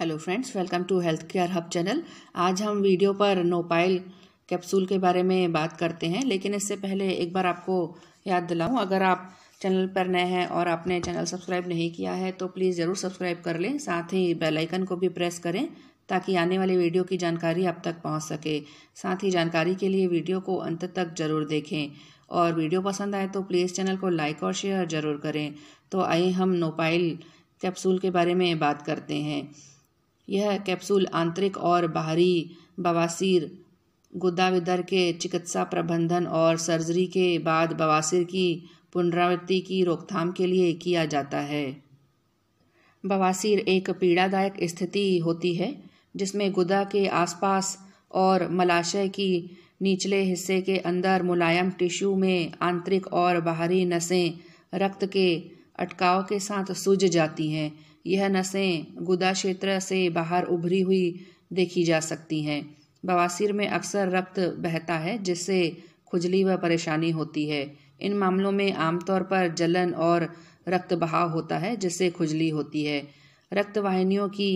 hello friends welcome to health care hub channel आज हम video पर नोपाइल कैप्सूल के बारे में बात करते हैं लेकिन इससे पहले एक बार आपको याद दिलाऊं अगर आप चैनल पर नए हैं और आपने चैनल सब्सक्राइब नहीं किया है तो प्लीज़ ज़रूर सब्सक्राइब कर लें साथ ही बेल आइकन को भी प्रेस करें ताकि आने वाली वीडियो की जानकारी आप तक पहुँच सके साथ ही जानकारी के लिए वीडियो को अंत तक ज़रूर देखें और वीडियो पसंद आए तो प्लीज़ चैनल को लाइक और शेयर ज़रूर करें तो आइए हम नोपाइल कैप्सूल के बारे में बात करते हैं यह कैप्सूल आंतरिक और बाहरी बवासीर गुदाविदर के चिकित्सा प्रबंधन और सर्जरी के बाद बवासीर की पुनरावृत्ति की रोकथाम के लिए किया जाता है बवासीर एक पीड़ादायक स्थिति होती है जिसमें गुदा के आसपास और मलाशय की निचले हिस्से के अंदर मुलायम टिश्यू में आंतरिक और बाहरी नसें रक्त के अटकाव के साथ सूज जाती हैं यह नसें गुदा क्षेत्र से बाहर उभरी हुई देखी जा सकती हैं बवासीर में अक्सर रक्त बहता है जिससे खुजली व परेशानी होती है इन मामलों में आमतौर पर जलन और रक्त बहाव होता है जिससे खुजली होती है रक्त वाहिनियों की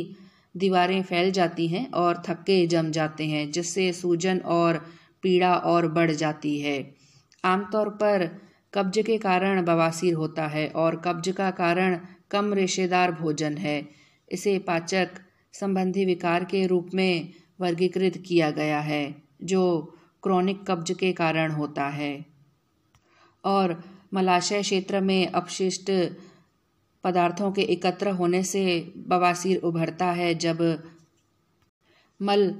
दीवारें फैल जाती हैं और थक्के जम जाते हैं जिससे सूजन और पीड़ा और बढ़ जाती है आमतौर पर कब्ज के कारण बवासीर होता है और कब्ज का कारण कम रेशेदार भोजन है इसे पाचक संबंधी विकार के रूप में वर्गीकृत किया गया है जो क्रॉनिक कब्ज के कारण होता है और मलाशय क्षेत्र में अपशिष्ट पदार्थों के एकत्र होने से बवासीर उभरता है जब मल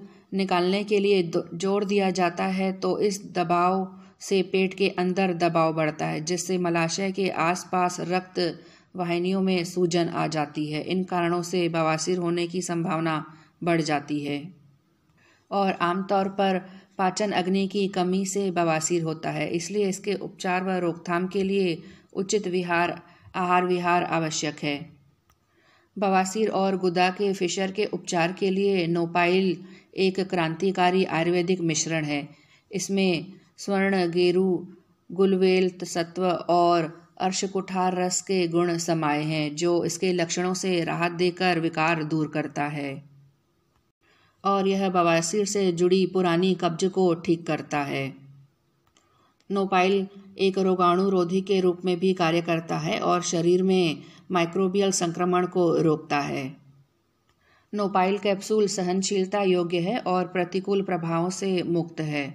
निकालने के लिए जोर दिया जाता है तो इस दबाव से पेट के अंदर दबाव बढ़ता है जिससे मलाशय के आसपास रक्त वाहिनियों में सूजन आ जाती है इन कारणों से बवासीर होने की संभावना बढ़ जाती है और आमतौर पर पाचन अग्नि की कमी से बवासीर होता है इसलिए इसके उपचार व रोकथाम के लिए उचित विहार आहार विहार आवश्यक है बवासीर और गुदा के फिशर के उपचार के लिए नोपाइल एक क्रांतिकारी आयुर्वेदिक मिश्रण है इसमें स्वर्ण गेरु गुलवेल सत्व और अर्शकुठार रस के गुण समाये हैं जो इसके लक्षणों से राहत देकर विकार दूर करता है और यह बवासीर से जुड़ी पुरानी कब्ज को ठीक करता है नोपाइल एक रोगाणु रोधी के रूप में भी कार्य करता है और शरीर में माइक्रोबियल संक्रमण को रोकता है नोपाइल कैप्सूल सहनशीलता योग्य है और प्रतिकूल प्रभावों से मुक्त है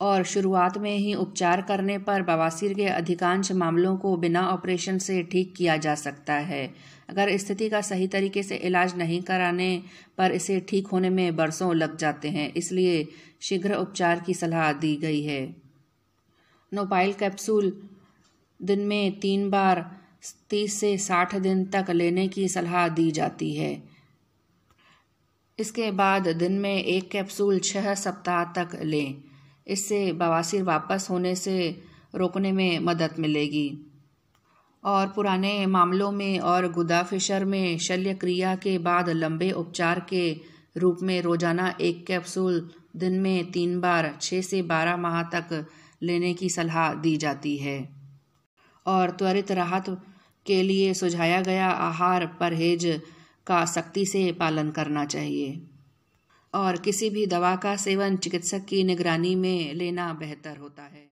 और शुरुआत में ही उपचार करने पर बवासीर के अधिकांश मामलों को बिना ऑपरेशन से ठीक किया जा सकता है अगर स्थिति का सही तरीके से इलाज नहीं कराने पर इसे ठीक होने में बरसों लग जाते हैं इसलिए शीघ्र उपचार की सलाह दी गई है नोपाइल कैप्सूल दिन में तीन बार तीस से साठ दिन तक लेने की सलाह दी जाती है इसके बाद दिन में एक कैप्सूल छह सप्ताह तक लें इससे बवासीर वापस होने से रोकने में मदद मिलेगी और पुराने मामलों में और गुदाफिशर में शल्य क्रिया के बाद लंबे उपचार के रूप में रोजाना एक कैप्सूल दिन में तीन बार छः से बारह माह तक लेने की सलाह दी जाती है और त्वरित राहत के लिए सुझाया गया आहार परहेज का सख्ती से पालन करना चाहिए और किसी भी दवा का सेवन चिकित्सक की निगरानी में लेना बेहतर होता है